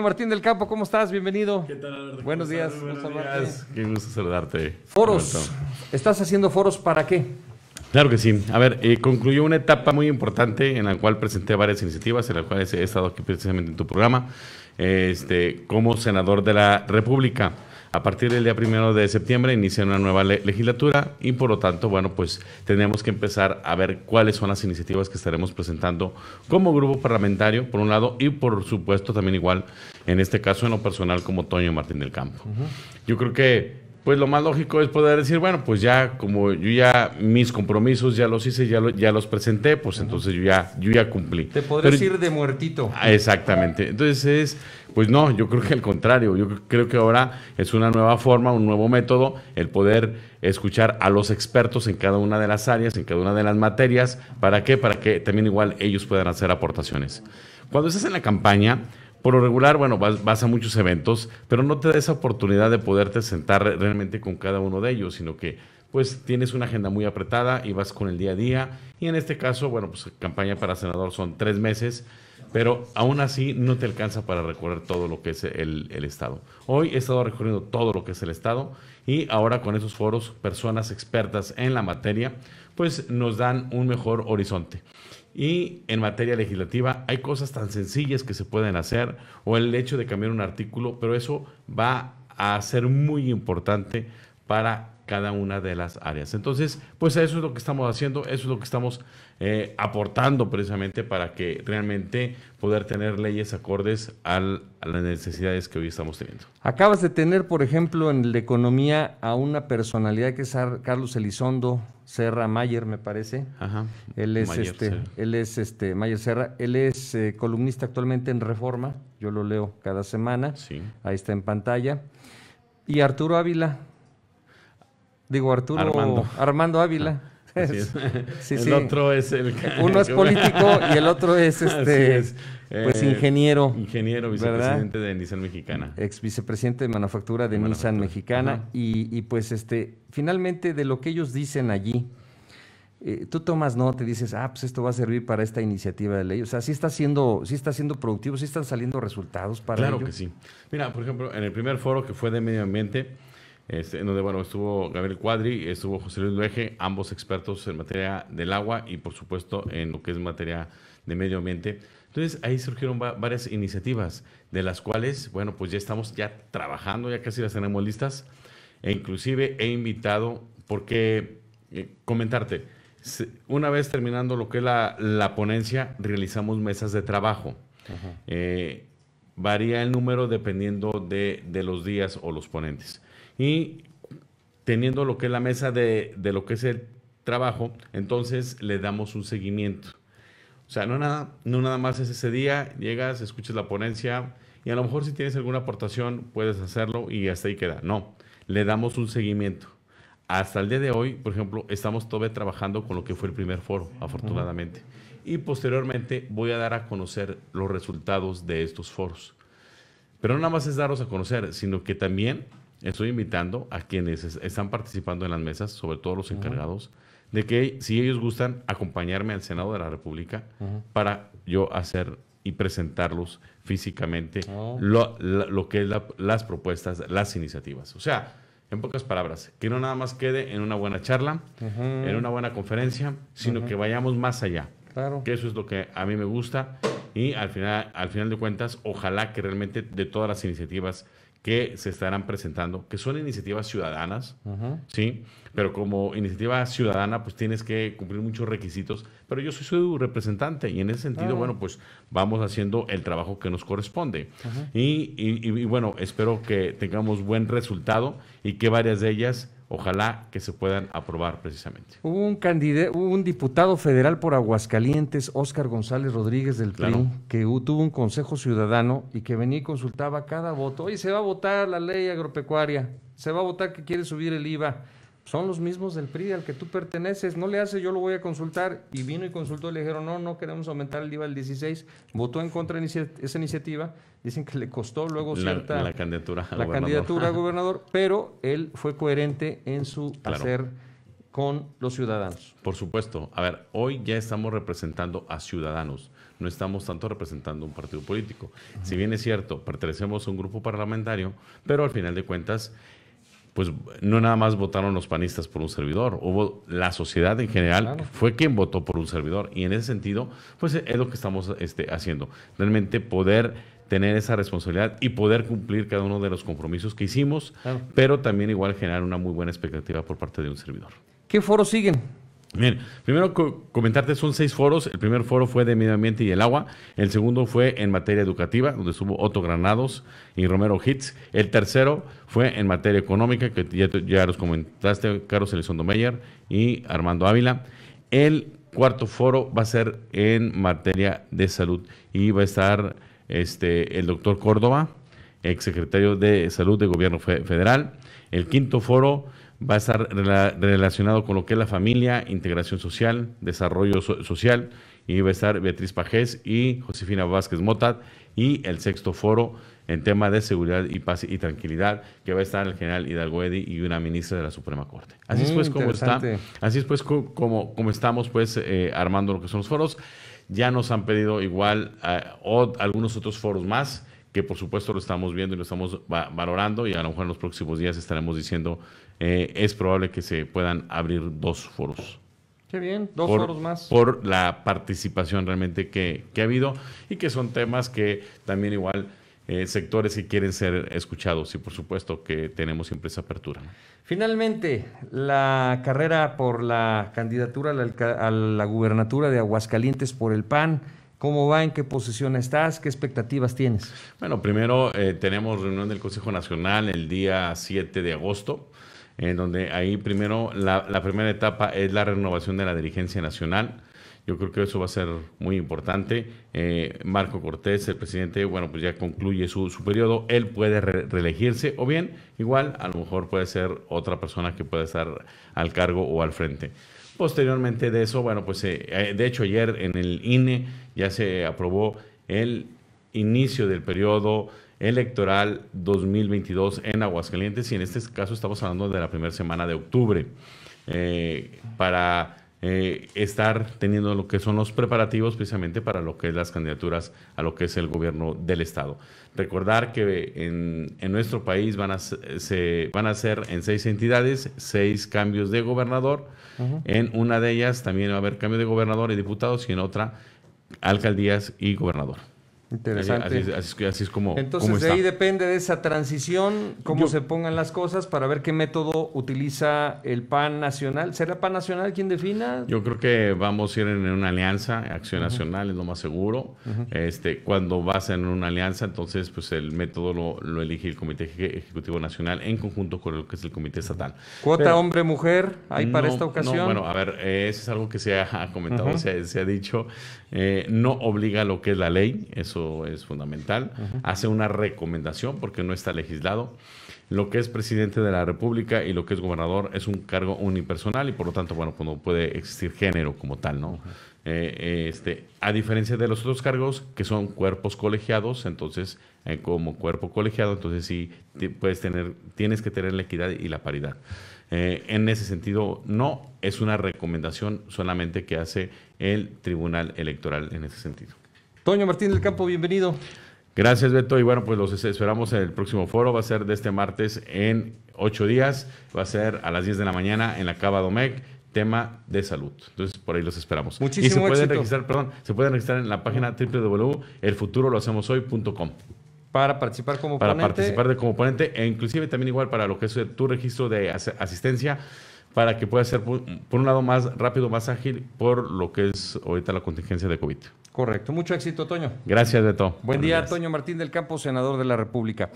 Martín del Campo, ¿cómo estás? Bienvenido. ¿Qué tal, Buenos días. Buenos días. Qué gusto saludarte. Foros. ¿Estás haciendo foros para qué? Claro que sí. A ver, eh, concluyó una etapa muy importante en la cual presenté varias iniciativas, en las cuales he estado aquí precisamente en tu programa, este, como senador de la República. A partir del día primero de septiembre inicia una nueva legislatura y por lo tanto, bueno, pues tenemos que empezar a ver cuáles son las iniciativas que estaremos presentando como grupo parlamentario, por un lado, y por supuesto también igual, en este caso en lo personal, como Toño Martín del Campo. Yo creo que pues lo más lógico es poder decir, bueno, pues ya como yo ya mis compromisos ya los hice, ya, ya los presenté, pues entonces yo ya, yo ya cumplí. Te podrías ir de muertito. Ah, exactamente. Entonces es pues no, yo creo que al contrario, yo creo que ahora es una nueva forma, un nuevo método, el poder escuchar a los expertos en cada una de las áreas, en cada una de las materias, ¿para qué? Para que también igual ellos puedan hacer aportaciones. Cuando estás en la campaña, por lo regular, bueno, vas, a muchos eventos, pero no te da esa oportunidad de poderte sentar realmente con cada uno de ellos, sino que pues tienes una agenda muy apretada y vas con el día a día. Y en este caso, bueno, pues campaña para senador son tres meses, pero aún así no te alcanza para recorrer todo lo que es el Estado. Hoy he estado recorriendo todo lo que es el Estado y ahora con esos foros, personas expertas en la materia, pues nos dan un mejor horizonte. Y en materia legislativa hay cosas tan sencillas que se pueden hacer o el hecho de cambiar un artículo, pero eso va a ser muy importante para cada una de las áreas. Entonces, pues eso es lo que estamos haciendo, eso es lo que estamos eh, aportando precisamente para que realmente poder tener leyes acordes a las necesidades que hoy estamos teniendo. Acabas de tener, por ejemplo, en la economía a una personalidad que es Carlos Elizondo Serra Mayer, me parece. Ajá. Él es este, él es este Mayer Serra, él es eh, columnista actualmente en Reforma, yo lo leo cada semana. Sí. Ahí está en pantalla. Y Arturo Ávila, Digo, Arturo Armando, Ávila. el otro es el uno es político y el otro es este pues, eh, ingeniero ingeniero vicepresidente de Nissan Mexicana ex vicepresidente de manufactura de, Nissan Mexicana y, pues este finalmente de lo que ellos dicen allí eh, tú tomas nota y dices ah pues esto va a servir para esta iniciativa de ley o sea sí está siendo está siendo productivo sí están saliendo resultados para claro que sí mira por ejemplo en el primer foro que fue de medio ambiente este, en donde bueno, estuvo Gabriel Cuadri, estuvo José Luis Luege, ambos expertos en materia del agua y por supuesto en lo que es materia de medio ambiente. Entonces ahí surgieron varias iniciativas, de las cuales, bueno, pues ya estamos ya trabajando, ya casi las tenemos listas, e inclusive he invitado, porque eh, comentarte, una vez terminando lo que es la, la ponencia, realizamos mesas de trabajo. Eh, varía el número dependiendo de, de los días o los ponentes y teniendo lo que es la mesa de, de lo que es el trabajo, entonces le damos un seguimiento. O sea, no nada, no nada más es ese día, llegas, escuchas la ponencia y a lo mejor si tienes alguna aportación puedes hacerlo y hasta ahí queda. No, le damos un seguimiento. Hasta el día de hoy, por ejemplo, estamos todavía trabajando con lo que fue el primer foro, afortunadamente. Y posteriormente voy a dar a conocer los resultados de estos foros. Pero no nada más es daros a conocer, sino que también estoy invitando a quienes están participando en las mesas, sobre todo los encargados, de que si ellos gustan acompañarme al Senado de la República para yo hacer y presentarlos físicamente oh. lo, que es las propuestas, las iniciativas. O sea, en pocas palabras, que no nada más quede en una buena charla, en una buena conferencia, sino que vayamos más allá. Claro. Que eso es lo que a mí me gusta y al final, al final de cuentas, ojalá que realmente de todas las iniciativas que se estarán presentando, que son iniciativas ciudadanas, ¿sí? Pero como iniciativa ciudadana, pues tienes que cumplir muchos requisitos. Pero yo soy su representante y en ese sentido, ah. bueno, pues vamos haciendo el trabajo que nos corresponde. y bueno, espero que tengamos buen resultado y que varias de ellas ojalá que se puedan aprobar precisamente. Hubo un, candidato, un diputado federal por Aguascalientes, Óscar González Rodríguez del PRI, que tuvo un consejo ciudadano y que venía y consultaba cada voto. Oye, se va a votar la ley agropecuaria, se va a votar que quiere subir el IVA son los mismos del PRI al que tú perteneces, no le hace, yo lo voy a consultar. Y vino y consultó y le dijeron, no, no queremos aumentar el IVA del 16. Votó en contra de esa iniciativa. Dicen que le costó luego cierta... La candidatura. La candidatura a gobernador, pero él fue coherente en su hacer con los ciudadanos. Por supuesto. A ver, hoy ya estamos representando a ciudadanos. No estamos tanto representando un partido político. Si bien es cierto, pertenecemos a un grupo parlamentario, pero al final de cuentas pues no nada más votaron los panistas por un servidor, hubo la sociedad en general fue quien votó por un servidor y en ese sentido, pues es lo que estamos este, haciendo, realmente poder tener esa responsabilidad y poder cumplir cada uno de los compromisos que hicimos, pero también igual generar una muy buena expectativa por parte de un servidor. ¿Qué foros siguen? Bien, primero comentarte, son seis foros. El primer foro fue de medio ambiente y el agua. El segundo fue en materia educativa, donde estuvo Otto Granados y Romero Hitz. El tercero fue en materia económica, que ya, los comentaste, Carlos Elizondo Meyer y Armando Ávila. El cuarto foro va a ser en materia de salud y va a estar este, el doctor Córdoba, exsecretario de Salud de Gobierno Federal. El quinto foro va a estar relacionado con lo que es la familia, integración social, desarrollo social, y va a estar Beatriz Pajés y Josefina Vázquez Motad. y el sexto foro en tema de seguridad y paz y tranquilidad, que va a estar el general Hidalgo Eddy y una ministra de la Suprema Corte. Así es pues mm, como está, así es pues como, como estamos pues eh, armando lo que son los foros. Ya nos han pedido igual eh, algunos otros foros más que por supuesto lo estamos viendo y lo estamos valorando y a lo mejor en los próximos días estaremos diciendo eh, es probable que se puedan abrir dos foros. Qué bien, dos foros más. Por la participación realmente que, ha habido y que son temas que también igual eh, sectores que quieren ser escuchados y por supuesto que tenemos siempre esa apertura. Finalmente, la carrera por la candidatura a la, gubernatura de Aguascalientes por el PAN. ¿Cómo va? ¿En qué posición estás? ¿Qué expectativas tienes? Bueno, primero eh, tenemos reunión del Consejo Nacional el día 7 de agosto en donde ahí primero la, primera etapa es la renovación de la dirigencia nacional. Yo creo que eso va a ser muy importante. Eh, Marco Cortés, el presidente, bueno, pues ya concluye su, su periodo. Él puede reelegirse o bien, igual, a lo mejor puede ser otra persona que pueda estar al cargo o al frente. Posteriormente de eso, bueno, pues eh, eh, de hecho ayer en el INE ya se aprobó el inicio del periodo electoral 2022 en Aguascalientes y en este caso estamos hablando de la primera semana de octubre eh, para eh, estar teniendo lo que son los preparativos precisamente para lo que es las candidaturas a lo que es el gobierno del estado. Recordar que en, nuestro país van a, se, van a ser en seis entidades, seis cambios de gobernador. En una de ellas también va a haber cambio de gobernador y diputados y en otra alcaldías y gobernador. Interesante. Así, es como. Entonces, de ahí depende de esa transición, cómo se pongan las cosas para ver qué método utiliza el PAN nacional. ¿Será PAN nacional quien defina? Yo creo que vamos a ir en una alianza, Acción Nacional es lo más seguro. este, cuando vas en una alianza, entonces, pues el método lo, elige el Comité Ejecutivo Nacional en conjunto con lo que es el Comité Estatal. ¿Cuota hombre-mujer hay para esta ocasión? No, bueno, a ver, eh, eso es algo que se ha comentado, se, ha dicho. Eh, no obliga lo que es la ley, eso es fundamental. Hace una recomendación porque no está legislado. Lo que es presidente de la República y lo que es gobernador es un cargo unipersonal y por lo tanto, bueno, pues no puede existir género como tal, ¿no? Eh, eh, este, a diferencia de los otros cargos que son cuerpos colegiados, entonces eh, como cuerpo colegiado, entonces sí puedes tener, tienes que tener la equidad y la paridad. en ese sentido, no es una recomendación solamente que hace el Tribunal Electoral en ese sentido. Toño Martín del Campo, bienvenido. Gracias, Beto. Y bueno, pues los esperamos en el próximo foro. Va a ser de este martes en ocho días. Va a ser a las diez de la mañana en la Cava Domec. tema de salud. Entonces, por ahí los esperamos. Muchísimo y se pueden registrar, perdón, se pueden registrar en la página www.elfuturolohacemoshoy.com Para participar como para ponente. Para participar de como ponente e inclusive también igual para lo que es tu registro de asistencia para que pueda ser, por un lado, más rápido, más ágil por lo que es ahorita la contingencia de COVID. Correcto. Mucho éxito, Toño. Gracias, de todo. Buen día, Toño Martín del Campo, senador de la República.